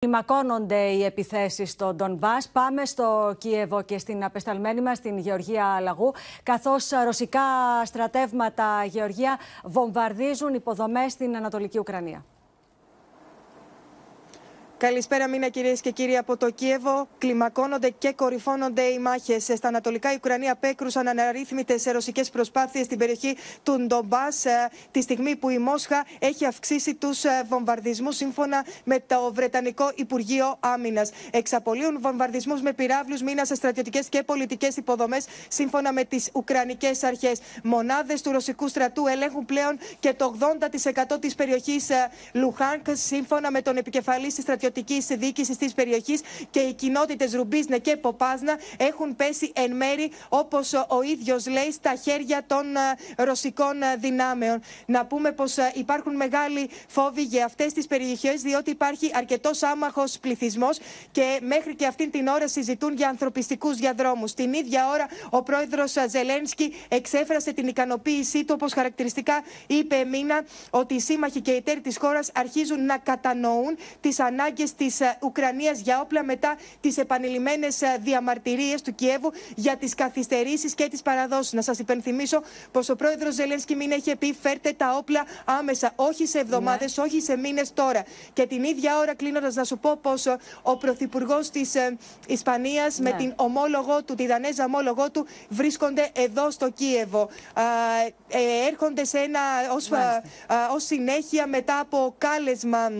Κλιμακώνονται οι επιθέσεις στο Ντονμπά. Πάμε στο Κίεβο και στην απεσταλμένη μας, την Γεωργία Λαγού, Καθώς ρωσικά στρατεύματα, Γεωργία, βομβαρδίζουν υποδομές στην Ανατολική Ουκρανία. Καλησπέρα, μήνα κυρίες και κύριοι από το Κίεβο. Κλιμακώνονται και κορυφώνονται οι μάχες. Στα ανατολικά, η Ουκρανία απέκρουσαν αναρρύθμιτες ρωσικές προσπάθειες στην περιοχή του Ντομπάς, ε, τη στιγμή που η Μόσχα έχει αυξήσει τους ε, βομβαρδισμούς, σύμφωνα με το Βρετανικό Υπουργείο Άμυνας. Εξαπολύουν βομβαρδισμούς με πυράβλους μήνα σε στρατιωτικές και πολιτικές υποδομές, σύμφωνα με τις Ουκρανικές αρχές. Μονάδες του ρωσικού στρατού ελέγχουν πλέον και το 80% της περιοχής Λουχάνκ, σύμφωνα με τον επικεφαλής της στρατιωτικής στρατιωτική διοίκηση της περιοχής και οι κοινότητες Ρουμπίσνε και Ποπάσνα έχουν πέσει εν μέρη, όπως ο ίδιος λέει, στα χέρια των ε, ρωσικών ε, δυνάμεων. Να πούμε πως ε, υπάρχουν μεγάλοι φόβοι για αυτές τις περιοχές, διότι υπάρχει αρκετός άμαχος πληθυσμός και μέχρι και αυτή την ώρα συζητούν για ανθρωπιστικούς διαδρόμους. Την ίδια ώρα, ο πρόεδρος Ζελένσκι εξέφρασε την ικανοποίησή του, όπως χαρακτηριστικά είπε μήνα, ότι οι σύμμαχοι και οι εταίροι της χώρας αρχίζουν να κατανοούν τις ανάγκες ανάγκες της ε, Ουκρανίας για όπλα μετά τις επανειλημμένες ε, διαμαρτυρίες του Κιέβου για τις καθυστερήσεις και τις παραδόσεις. Να σας υπενθυμίσω πως ο πρόεδρος Ζελένσκι μην έχει πει φέρτε τα όπλα άμεσα, όχι σε εβδομάδες, ναι. όχι σε μήνες τώρα. Και την ίδια ώρα, κλείνοντας, να σου πω πως ε, ο πρωθυπουργός της Ισπανίας με ναι. την ομόλογο του, τη Δανέζα ομόλογο του, βρίσκονται εδώ στο Κίεβο. Έρχονται σε ως, συνέχεια μετά από κάλεσμα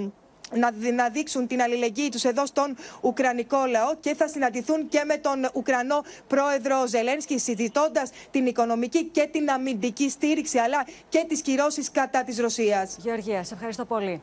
να δείξουν την αλληλεγγύη τους εδώ στον Ουκρανικό λαό και θα συναντηθούν και με τον Ουκρανό πρόεδρο Ζελένσκι συζητώντας την οικονομική και την αμυντική στήριξη αλλά και τις κυρώσεις κατά της Ρωσίας. Γεωργία, σε ευχαριστώ πολύ.